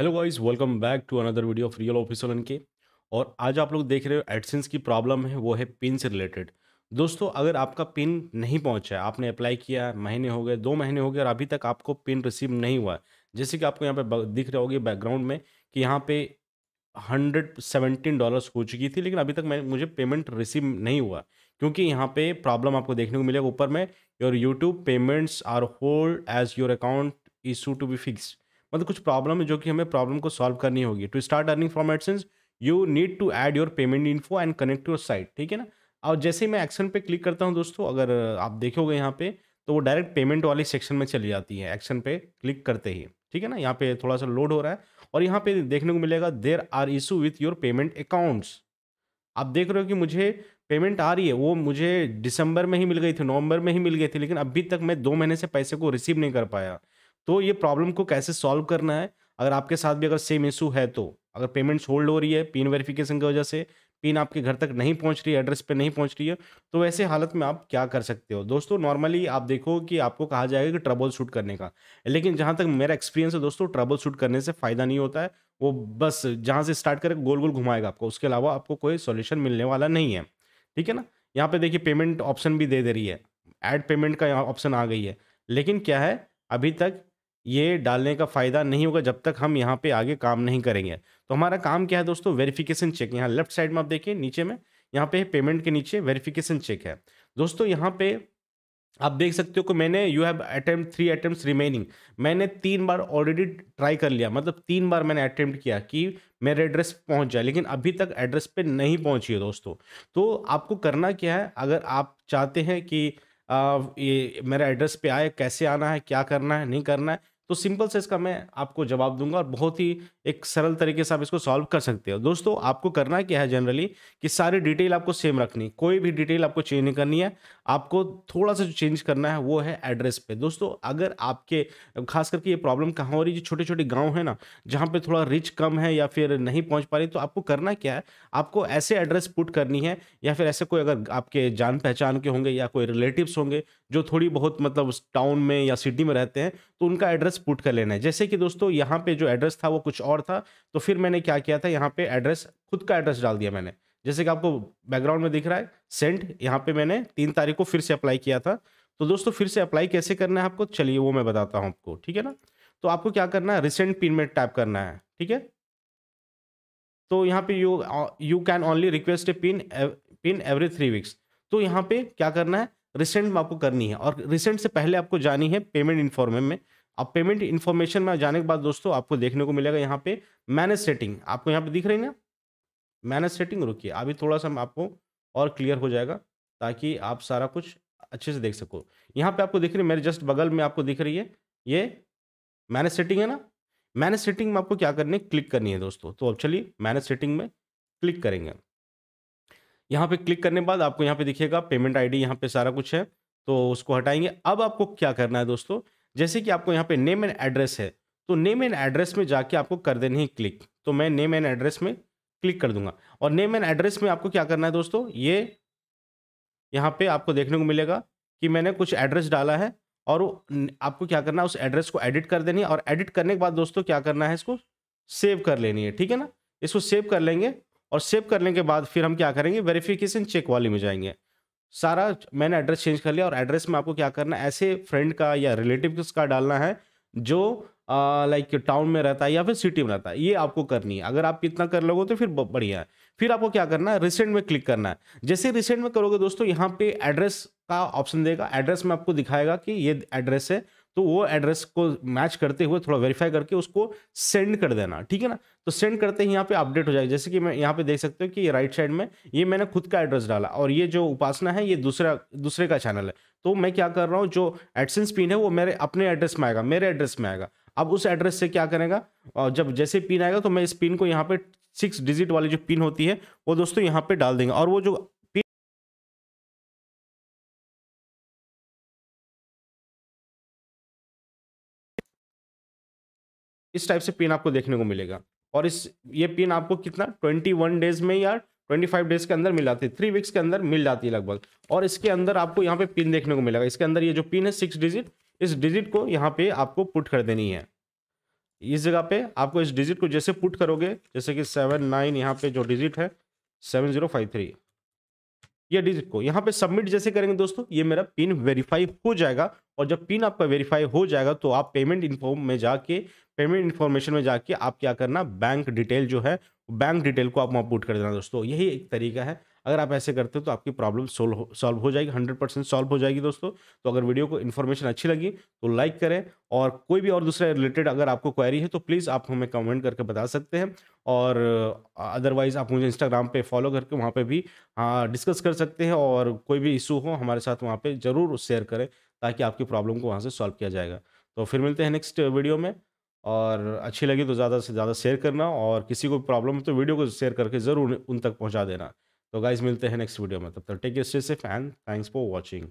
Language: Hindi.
hello guys welcome back to another video of real official इनके के और आज आप लोग देख रहे हो एडसेंस की प्रॉब्लम है वो है पिन से रिलेटेड दोस्तों अगर आपका पिन नहीं पहुंचा है आपने अप्लाई किया है महीने हो गए दो महीने हो गए और अभी तक आपको पिन रिसीव नहीं हुआ है जैसे कि आपको यहाँ पे दिख रहा होगी बैकग्राउंड में कि यहाँ पे हंड्रेड सेवेंटीन डॉलर्स हो चुकी थी लेकिन अभी तक मैं मुझे पेमेंट रिसीव नहीं हुआ क्योंकि यहाँ पर प्रॉब्लम आपको देखने को मिलेगा ऊपर में your YouTube payments are hold as your account is to be fixed मतलब कुछ प्रॉब्लम है जो कि हमें प्रॉब्लम को सॉल्व करनी होगी to start earning from AdSense you need to add your payment info and connect your site ठीक है ना और जैसे ही मैं एक्शन पे क्लिक करता हूँ दोस्तों अगर आप देखोगे यहाँ पे तो वो डायरेक्ट पेमेंट वाली सेक्शन में चली जाती है एक्शन पे क्लिक करते ही ठीक है ना यहाँ पे थोड़ा सा लोड हो रहा है और यहाँ पे देखने को मिलेगा there are issue with your payment accounts आप देख रहे हो कि मुझे पेमेंट आ रही है वो मुझे दिसंबर में ही मिल गई थी नवंबर में ही मिल गई थी लेकिन अभी तक मैं दो महीने से पैसे को रिसीव नहीं कर पाया तो ये प्रॉब्लम को कैसे सॉल्व करना है अगर आपके साथ भी अगर सेम इशू है तो अगर पेमेंट्स होल्ड हो रही है पिन वेरिफिकेशन की वजह से पिन आपके घर तक नहीं पहुंच रही है एड्रेस पे नहीं पहुंच रही है तो वैसे हालत में आप क्या कर सकते हो दोस्तों नॉर्मली आप देखो कि आपको कहा जाएगा कि ट्रबल शूट करने का लेकिन जहां तक मेरा एक्सपीरियंस है दोस्तों ट्रबल शूट करने से फ़ायदा नहीं होता है वो बस जहाँ से स्टार्ट करके गोल गोल घुमाएगा आपको उसके अलावा आपको कोई सोल्यूशन मिलने वाला नहीं है ठीक है ना यहाँ पर देखिए पेमेंट ऑप्शन भी दे दे रही है एड पेमेंट का यहाँ ऑप्शन आ गई है लेकिन क्या है अभी तक ये डालने का फ़ायदा नहीं होगा जब तक हम यहाँ पे आगे काम नहीं करेंगे तो हमारा काम क्या है दोस्तों वेरिफिकेशन चेक यहाँ लेफ्ट साइड में आप देखिए नीचे में यहाँ पे पेमेंट के नीचे वेरिफिकेशन चेक है दोस्तों यहाँ पे आप देख सकते हो कि मैंने you have attempt three attempt remaining मैंने तीन बार ऑलरेडी ट्राई कर लिया मतलब तीन बार मैंने अटेम्प्ट किया कि मेरे एड्रेस पहुंच जाए लेकिन अभी तक एड्रेस पे नहीं पहुंची है दोस्तों तो आपको करना क्या है अगर आप चाहते हैं कि आ, ये मेरा एड्रेस पे आए कैसे आना है क्या करना है नहीं करना है तो सिंपल से इसका मैं आपको जवाब दूंगा और बहुत ही एक सरल तरीके से आप इसको सॉल्व कर सकते हो दोस्तों आपको करना क्या है जनरली कि सारी डिटेल आपको सेम रखनी कोई भी डिटेल आपको चेंज नहीं करनी है आपको थोड़ा सा जो चेंज करना है वो है एड्रेस पे दोस्तों अगर आपके खास करके ये प्रॉब्लम कहाँ हो रही है जो छोटे छोटे गाँव है ना जहाँ पर थोड़ा रिच कम है या फिर नहीं पहुँच पा रही तो आपको करना क्या है आपको ऐसे एड्रेस पुट करनी है या फिर ऐसे कोई अगर आपके जान पहचान के होंगे या कोई रिलेटिव्स होंगे जो थोड़ी बहुत मतलब टाउन में या सिटी में रहते हैं तो उनका एड्रेस पुट कर लेना है जैसे कि दोस्तों यहाँ पे जो एड्रेस था वो कुछ और था तो फिर मैंने क्या किया था यहाँ पे एड्रेस खुद का एड्रेस डाल दिया मैंने जैसे कि आपको बैकग्राउंड में दिख रहा है सेंड यहाँ पे मैंने तीन तारीख को फिर से अप्लाई किया था तो दोस्तों फिर से अप्लाई कैसे करना है आपको चलिए वो मैं बताता हूँ आपको ठीक है ना तो आपको क्या करना है रिसेंट पिन में टैप करना है ठीक है तो यहाँ पे you you can only request a pin pin every three weeks तो यहाँ पे क्या करना है रिसेंट आपको करनी है और रिसेंट से पहले आपको जानी है पेमेंट इन्फॉर्मेशन में अब पेमेंट इन्फॉर्मेशन में जाने के बाद दोस्तों आपको देखने को मिलेगा यहाँ पे मैनेज सेटिंग आपको यहाँ पे दिख रही ना मैनेज सेटिंग रुकिए अभी थोड़ा सा आपको और क्लियर हो जाएगा ताकि आप सारा कुछ अच्छे से देख सको यहाँ पे आपको दिख रही है मेरे जस्ट बगल में आपको दिख रही है ये मैनेज सेटिंग है ना मैनेज सेटिंग में आपको क्या करनी है क्लिक करनी है दोस्तों तो अब चलिए मैनेज सेटिंग में क्लिक करेंगे यहाँ पे क्लिक करने के बाद आपको यहाँ पे दिखेगा पेमेंट आईडी यहाँ पे सारा कुछ है तो उसको हटाएंगे अब आपको क्या करना है दोस्तों जैसे कि आपको यहाँ पे नेम एंड एड्रेस है तो नेम एंड एड्रेस में जाके आपको कर देनी है क्लिक तो मैं नेम एंड एड्रेस में क्लिक कर दूंगा और नेम एंड एड्रेस में आपको क्या करना है दोस्तों ये यहाँ पे आपको देखने को मिलेगा कि मैंने कुछ एड्रेस डाला है और आपको क्या करना है उस एड्रेस को एडिट कर देनी है और एडिट करने के बाद दोस्तों क्या करना है इसको सेव कर लेनी है ठीक है ना इसको सेव कर लेंगे और सेव करने के बाद फिर हम क्या करेंगे वेरिफिकेशन चेक वाले में जाएंगे सारा मैंने एड्रेस चेंज कर लिया और एड्रेस में आपको क्या करना है ऐसे फ्रेंड का या रिलेटिव का डालना है जो लाइक टाउन में रहता है या फिर सिटी में रहता है ये आपको करनी है अगर आप इतना कर लोगे तो फिर बढ़िया है फिर आपको क्या करना है रिसेंट में क्लिक करना है जैसे रिसेंट में करोगे दोस्तों यहाँ पे एड्रेस का ऑप्शन देगा एड्रेस में आपको दिखाएगा कि ये एड्रेस है तो वो एड्रेस को मैच करते हुए थोड़ा वेरीफाई करके उसको सेंड कर देना ठीक है ना तो सेंड करते ही यहाँ पे अपडेट हो जाएगा जैसे कि मैं यहाँ पे देख सकते हो कि ये राइट साइड में ये मैंने खुद का एड्रेस डाला और ये जो उपासना है ये दूसरा दूसरे का चैनल है तो मैं क्या कर रहा हूँ जो एडसेंस पिन है वो मेरे अपने एड्रेस में आएगा मेरे एड्रेस में आएगा अब उस एड्रेस से क्या करेगा और जब जैसे पिन आएगा तो मैं इस पिन को यहाँ पे सिक्स डिजिट वाली जो पिन होती है वो दोस्तों यहाँ पे डाल देंगे और वो जो इस टाइप से पिन आपको देखने को मिलेगा और इस ये पिन आपको कितना ट्वेंटी वन डेज में या ट्वेंटी फाइव डेज के अंदर मिल जाती है थ्री वीक्स के अंदर मिल जाती है लगभग और इसके अंदर आपको यहाँ पे पिन देखने को मिलेगा इसके अंदर ये जो पिन है सिक्स डिजिट इस डिजिट को यहाँ पे आपको पुट कर देनी है इस जगह पे आपको इस डिजिट को जैसे पुट करोगे जैसे कि सेवन नाइन यहाँ पे जो डिजिट है सेवन जीरो फाइव थ्री या डिजिट को यहाँ पे सबमिट जैसे करेंगे दोस्तों ये मेरा पिन वेरीफाई हो जाएगा और जब पिन आपका वेरीफाई हो जाएगा तो आप पेमेंट इन्फॉर्म में जाके पेमेंट इन्फॉर्मेशन में जाके आप क्या करना बैंक डिटेल जो है बैंक डिटेल को आप वहाँ कर देना दोस्तों यही एक तरीका है अगर आप ऐसे करते हो तो आपकी प्रॉब्लम सोल्व सॉल्व हो जाएगी हंड्रेड परसेंट सॉल्व हो जाएगी दोस्तों तो अगर वीडियो को इन्फॉर्मेशन अच्छी लगी तो लाइक करें और कोई भी और दूसरा रिलेटेड अगर आपको क्वेरी है तो प्लीज़ आप हमें कमेंट करके बता सकते हैं और अदरवाइज़ आप मुझे इंस्टाग्राम पे फॉलो करके वहाँ पे भी हाँ डिस्कस कर सकते हैं और कोई भी इशू हो हमारे साथ वहाँ पर ज़रूर शेयर करें ताकि आपकी प्रॉब्लम को वहाँ से सॉल्व किया जाएगा तो फिर मिलते हैं नेक्स्ट वीडियो में और अच्छी लगी तो ज़्यादा से ज़्यादा शेयर करना और किसी को प्रॉब्लम हो तो वीडियो को शेयर करके ज़रूर उन तक पहुँचा देना तो गाइज मिलते हैं नेक्स्ट वीडियो में तब तक take stay safe and thanks for watching